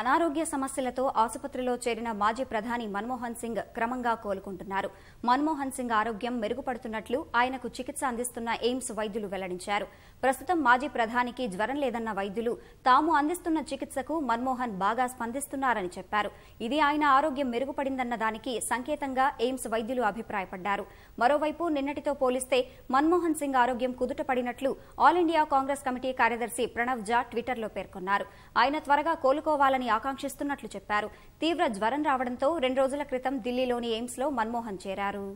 అనారోగ్య సమస్యలతో ఆసుపత్రిలో చేరిన మాజీ ప్రధాని మన్మోహన్ సింగ్ క్రమంగా కోలుకుంటున్నారు మన్మోహన్ సింగ్ ఆరోగ్యం మెరుగుపడుతున్నట్లు ఆయనకు చికిత్స అందిస్తున్న ఎయిమ్స్ వైద్యులు వెల్లడించారు ప్రస్తుతం మాజీ ప్రధానికి జ్వరం లేదన్న వైద్యులు తాము అందిస్తున్న చికిత్సకు మన్మోహన్ బాగా స్పందిస్తున్నారని చెప్పారు ఇది ఆయన ఆరోగ్యం మెరుగుపడిందన్న దానికి సంకేతంగా ఎయిమ్స్ వైద్యులు అభిప్రాయపడ్డారు మరోవైపు నిన్నటితో పోలిస్తే మన్మోహన్ సింగ్ ఆరోగ్యం కుదుటపడినట్లు ఆల్ ఇండియా కాంగ్రెస్ కమిటీ కార్యదర్శి ప్రణవ్ జా ట్విట్టర్లో పేర్కొన్నారు ఆయన త్వరగా కోలుకోవాలని ఆకాంక్షిస్తున్నట్లు చెప్పారు తీవ్ర జ్వరం రావడంతో రెండు రోజుల క్రితం ఢిల్లీలోని ఎయిమ్స్లో మన్మోహన్ చేరారు